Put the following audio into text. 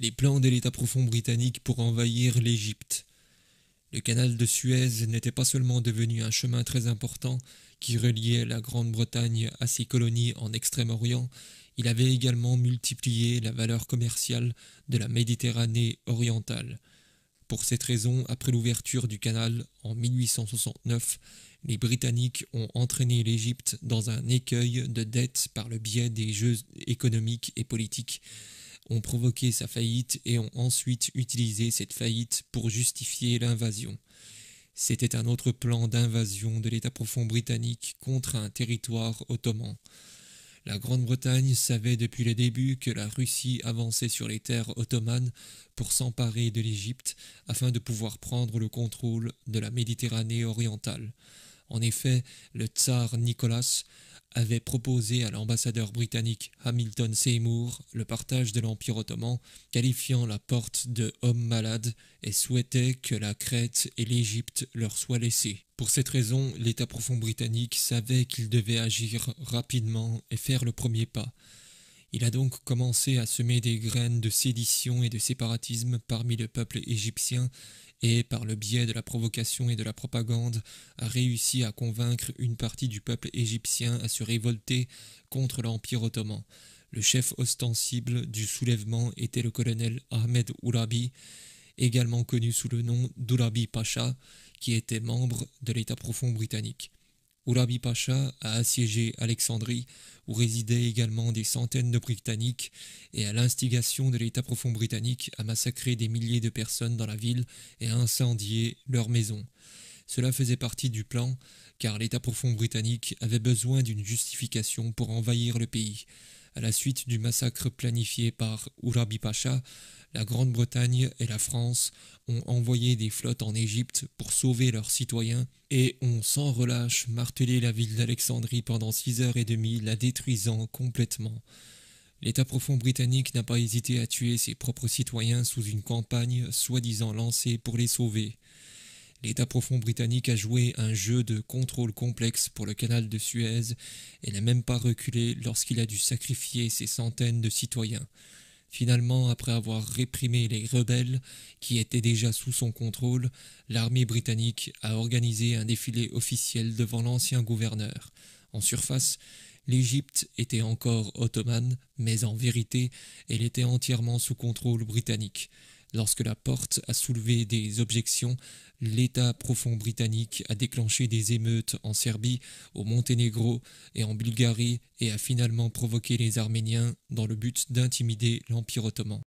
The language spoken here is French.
les plans de l'État profond britannique pour envahir l'Égypte. Le canal de Suez n'était pas seulement devenu un chemin très important qui reliait la Grande-Bretagne à ses colonies en Extrême-Orient, il avait également multiplié la valeur commerciale de la Méditerranée orientale. Pour cette raison, après l'ouverture du canal en 1869, les Britanniques ont entraîné l'Égypte dans un écueil de dettes par le biais des jeux économiques et politiques ont provoqué sa faillite et ont ensuite utilisé cette faillite pour justifier l'invasion. C'était un autre plan d'invasion de l'État profond britannique contre un territoire ottoman. La Grande-Bretagne savait depuis le début que la Russie avançait sur les terres ottomanes pour s'emparer de l'Égypte afin de pouvoir prendre le contrôle de la Méditerranée orientale. En effet, le tsar Nicolas avait proposé à l'ambassadeur britannique Hamilton Seymour le partage de l'Empire ottoman, qualifiant la porte de homme malade et souhaitait que la Crète et l'Égypte leur soient laissées. Pour cette raison, l'État profond britannique savait qu'il devait agir rapidement et faire le premier pas. Il a donc commencé à semer des graines de sédition et de séparatisme parmi le peuple égyptien et par le biais de la provocation et de la propagande a réussi à convaincre une partie du peuple égyptien à se révolter contre l'Empire ottoman. Le chef ostensible du soulèvement était le colonel Ahmed Ourabi, également connu sous le nom d'Oulabi Pacha, qui était membre de l'État profond britannique. Ourabi Pacha a assiégé Alexandrie, où résidaient également des centaines de Britanniques, et à l'instigation de l'État profond britannique a massacré des milliers de personnes dans la ville et a incendié leurs maisons. Cela faisait partie du plan, car l'État profond britannique avait besoin d'une justification pour envahir le pays. À la suite du massacre planifié par Ourabi Pacha, la Grande-Bretagne et la France ont envoyé des flottes en Égypte pour sauver leurs citoyens et ont sans relâche martelé la ville d'Alexandrie pendant six heures et demie, la détruisant complètement. L'État profond britannique n'a pas hésité à tuer ses propres citoyens sous une campagne soi-disant lancée pour les sauver. L'État profond britannique a joué un jeu de contrôle complexe pour le canal de Suez et n'a même pas reculé lorsqu'il a dû sacrifier ses centaines de citoyens. Finalement, après avoir réprimé les rebelles qui étaient déjà sous son contrôle, l'armée britannique a organisé un défilé officiel devant l'ancien gouverneur. En surface, l'Égypte était encore ottomane, mais en vérité, elle était entièrement sous contrôle britannique. Lorsque la porte a soulevé des objections, l'État profond britannique a déclenché des émeutes en Serbie, au Monténégro et en Bulgarie et a finalement provoqué les Arméniens dans le but d'intimider l'Empire ottoman.